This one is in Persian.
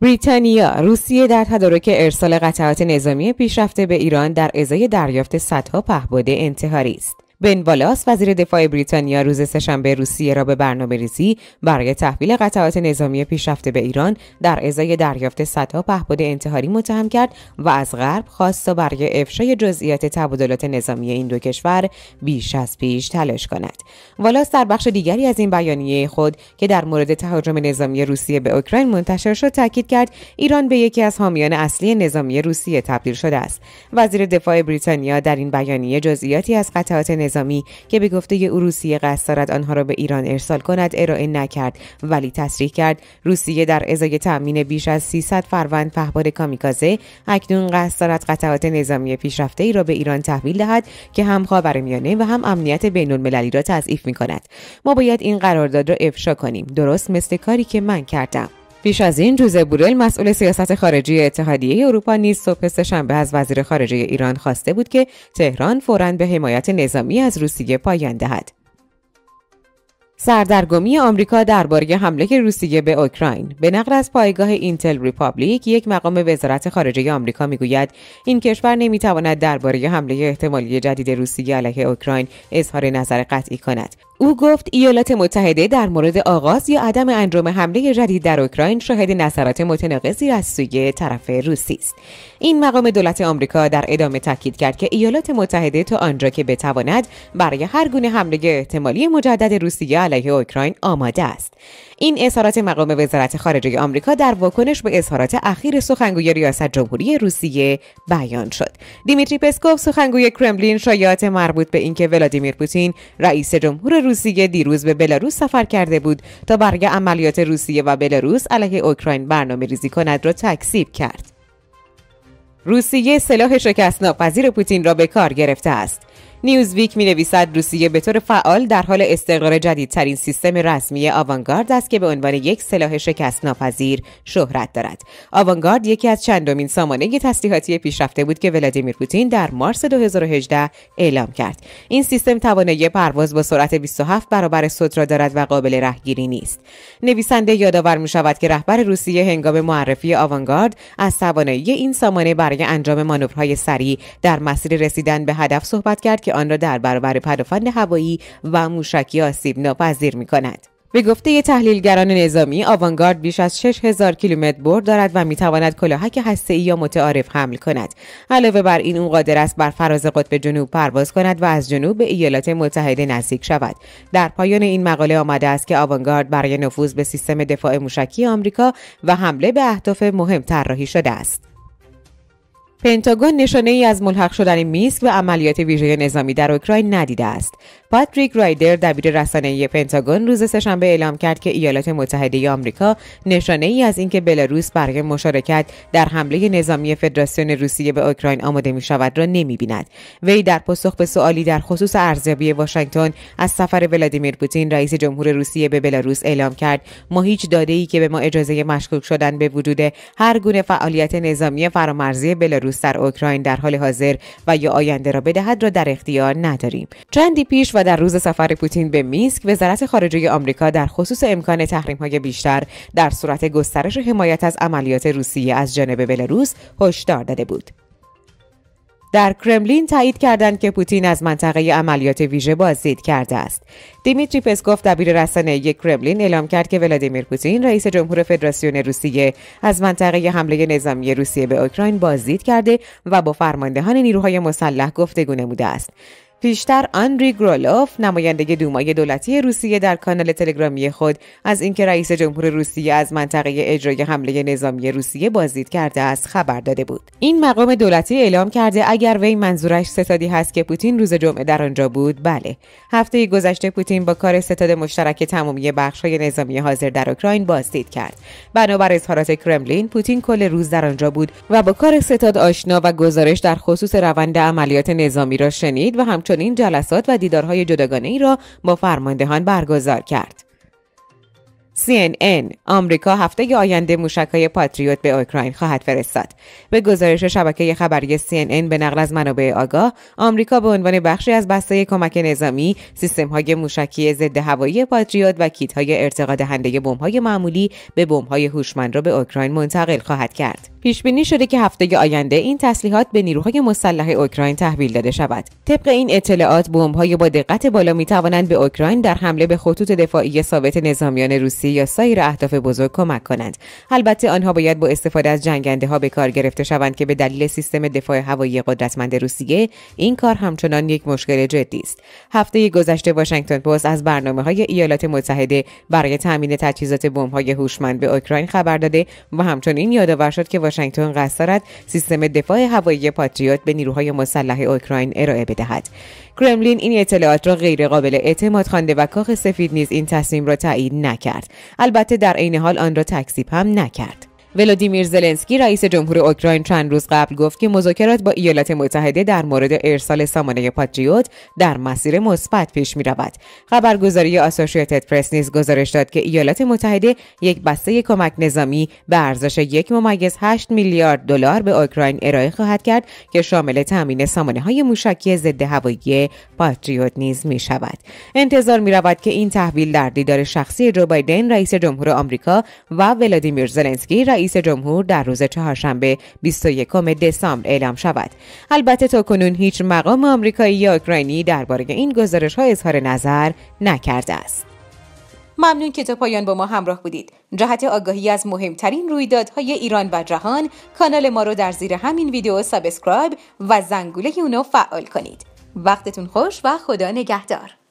بریتانیا روسیه در تدارک ارسال قطعات نظامی پیشرفته به ایران در ازای دریافت صدها پهباد انتحاری است بن والاس وزیر دفاع بریتانیا روز سهشنبه روسیه را به برنامه ریزی برای تحویل قطعات نظامی پیشرفته به ایران در ازای دریافت صدها پهپاد انتحاری متهم کرد و از غرب خواست تا برای افشای جزئیات تبادلات نظامی این دو کشور بیش از پیش تلاش کند والاس در بخش دیگری از این بیانیه خود که در مورد تهاجم نظامی روسیه به اوکراین منتشر شد تاکید کرد ایران به یکی از حامیان اصلی نظامی روسیه تبدیل شده است وزیر دفاع بریتانیا در این بیانیه جزئیاتی از قطعات نظامی که به گفته او روسیه قصد دارد آنها را به ایران ارسال کند ارائه نکرد ولی تصریح کرد روسیه در ازای تامین بیش از 300 فروند پهپاد کامیکازه اکنون قصد دارد قطعات نظامی پیشرفته ای را به ایران تحویل دهد که هم میانه و هم امنیت بین المللی را تضعیف می کند ما باید این قرارداد را افشا کنیم درست مثل کاری که من کردم پیش از این جوزه بورل مسئول سیاست خارجی اتحادیه اروپا نیز صبح شنبه از وزیر خارجه ایران خواسته بود که تهران فوراً به حمایت نظامی از روسیه پایان دهد. سردرگمی آمریکا درباره حمله روسیه به اوکراین به نقل از پایگاه اینتل ریپابلیک یک مقام وزارت خارجه آمریکا میگوید این کشور نمیتواند درباره حمله احتمالی جدید روسیه علیه اوکراین اظهار نظر قطعی کند او گفت ایالات متحده در مورد آغاز یا عدم انجام حمله جدید در اوکراین شاهد نظرات متناقضی از سوی طرف روسی است این مقام دولت آمریکا در ادامه تاکید کرد که ایالات متحده تا آنجا که بتواند برای هر گونه حمله احتمالی مجدد روسیه علیه اوکراین آماده است این اظهارات مقام وزارت خارجه آمریکا در واکنش به اظهارات اخیر سخنگوی ریاست جمهوری روسیه بیان شد دیمیتری پسکوف سخنگوی کرملین شایعات مربوط به اینکه ولادیمیر پوتین رئیس جمهور روسیه دیروز به بلاروس سفر کرده بود تا برای عملیات روسیه و بلاروس علیه اوکراین برنامه ریزی کند را تکسیب کرد. روسیه سلاح شکست ناپذیر پوتین را به کار گرفته است. نیوزویک می نویسد روسیه به طور فعال در حال استقرار جدیدترین سیستم رسمی آوانگارد است که به عنوان یک سلاح شکست ناپذیر شهرت دارد. آوانگارد یکی از چندمین سامانه تسلیحاتی پیشرفته بود که ولادیمیر پوتین در مارس 2018 اعلام کرد. این سیستم توانایی پرواز با سرعت 27 برابر صوت را دارد و قابل رهگیری نیست. نویسنده یادآور می شود که رهبر روسیه هنگام معرفی آوانگارد از توانایی این سامانه برای انجام مانورهای سریع در مسیر رسیدن به هدف صحبت کرد که آن را در برابر پدافند هوایی و موشکی آسیب ناپذیر می کند. به گفته تحلیلگران نظامی آوانگارد بیش از 6000 کیلومتر برد دارد و میتواند کلاهک ای یا متعارف حمل کند علاوه بر این او قادر است بر فراز قطب جنوب پرواز کند و از جنوب به ایالات متحده نزدیک شود در پایان این مقاله آمده است که آوانگارد برای نفوذ به سیستم دفاع موشکی آمریکا و حمله به اهداف مهم طراحی شده است پنتاگون نشانه ای از ملحق شدن میسک و عملیات ویژه نظامی در اوکراین ندیده است. پاتریک رایدر دبیر رسانه پنتاگون روز سهشنبه اعلام کرد که ایالات متحده آمریکا نشانه ای از اینکه بلاروس برای مشارکت در حمله نظامی فدراسیون روسیه به اوکراین آماده می شود را نمی بیند. وی در پاسخ به سوالی در خصوص ارزیابی واشنگتن از سفر ولادیمیر پوتین رئیس جمهور روسیه به بلاروس اعلام کرد ما هیچ داده ای که به ما اجازه مشکوک شدن به وجود هر گونه فعالیت نظامی فرامرزی بلاروس روس در اوکراین در حال حاضر و یا آینده را بدهد را در اختیار نداریم چندی پیش و در روز سفر پوتین به میسک وزارت خارجه آمریکا در خصوص امکان تحریم های بیشتر در صورت گسترش حمایت از عملیات روسیه از جانب بلاروس هشدار داده بود در کرملین تایید کردند که پوتین از منطقه عملیات ویژه بازدید کرده است. دیمیتری پسکوف دبیر رسانه کرملین اعلام کرد که ولادیمیر پوتین رئیس جمهور فدراسیون روسیه از منطقه حمله نظامی روسیه به اوکراین بازدید کرده و با فرماندهان نیروهای مسلح گفتگو نموده است. پیشتر آنری گرولوف نماینده دومای دولتی روسیه در کانال تلگرامی خود از اینکه رئیس جمهور روسیه از منطقه اجرای حمله نظامی روسیه بازدید کرده است خبر داده بود این مقام دولتی اعلام کرده اگر وی منظورش ستادی هست که پوتین روز جمعه در آنجا بود بله هفته گذشته پوتین با کار ستاد مشترک تمامی بخشهای نظامی حاضر در اوکراین بازدید کرد بنابر اظهارات کرملین پوتین کل روز در آنجا بود و با کار ستاد آشنا و گزارش در خصوص روند عملیات نظامی را شنید و هم همچنین جلسات و دیدارهای جداگانه ای را با فرماندهان برگزار کرد. CNN آمریکا هفته آینده های پاتریوت به اوکراین خواهد فرستاد. به گزارش شبکه خبری CNN به نقل از منابع آگاه، آمریکا به عنوان بخشی از بسته کمک نظامی، های موشکی ضد هوایی پاتریوت و کیت‌های ارتقا دهنده های معمولی به های هوشمند را به اوکراین منتقل خواهد کرد. پیش بینی شده که هفته آینده این تسلیحات به نیروهای مسلح اوکراین تحویل داده شود. طبق این اطلاعات، های با دقت بالا می‌توانند به اوکراین در حمله به خطوط دفاعی ثابت نظامیان روسی یا سایر اهداف بزرگ کمک کنند البته آنها باید با استفاده از جنگنده ها به کار گرفته شوند که به دلیل سیستم دفاع هوایی قدرتمند روسیه این کار همچنان یک مشکل جدی است هفته گذشته واشنگتن پست از برنامه های ایالات متحده برای تامین تجهیزات های هوشمند به اوکراین خبر داده و همچنین یادآور شد که واشنگتن قصد دارد سیستم دفاع هوایی پاتریوت به نیروهای مسلح اوکراین ارائه بدهد کرملین این اطلاعات را غیرقابل اعتماد خوانده و کاخ سفید نیز این تصمیم را تایید نکرد البته در عین حال آن را تکذیب هم نکرد ولادیمیر زلنسکی رئیس جمهور اوکراین چند روز قبل گفت که مذاکرات با ایالات متحده در مورد ارسال سامانه پاتریوت در مسیر مثبت پیش می رود. خبرگزاری آسوشیتد پرس نیز گزارش داد که ایالات متحده یک بسته کمک نظامی به ارزش یک ممیز 8 میلیارد دلار به اوکراین ارائه خواهد کرد که شامل تامین سامانه های موشکی ضد هوایی پاتریوت نیز می شود. انتظار می رود که این تحویل در دیدار شخصی جو بایدن رئیس جمهور آمریکا و ولادیمیر زلنسکی رئیس رئیس جمهور در روز چهارشنبه 21 دسامبر اعلام شود البته تاکنون هیچ مقام آمریکایی یا اوکراینی درباره این گزارش ها اظهار نظر نکرده است ممنون که تا پایان با ما همراه بودید. جهت آگاهی از مهمترین رویدادهای ایران و جهان، کانال ما رو در زیر همین ویدیو سابسکرایب و زنگوله اونو فعال کنید. وقتتون خوش و خدا نگهدار.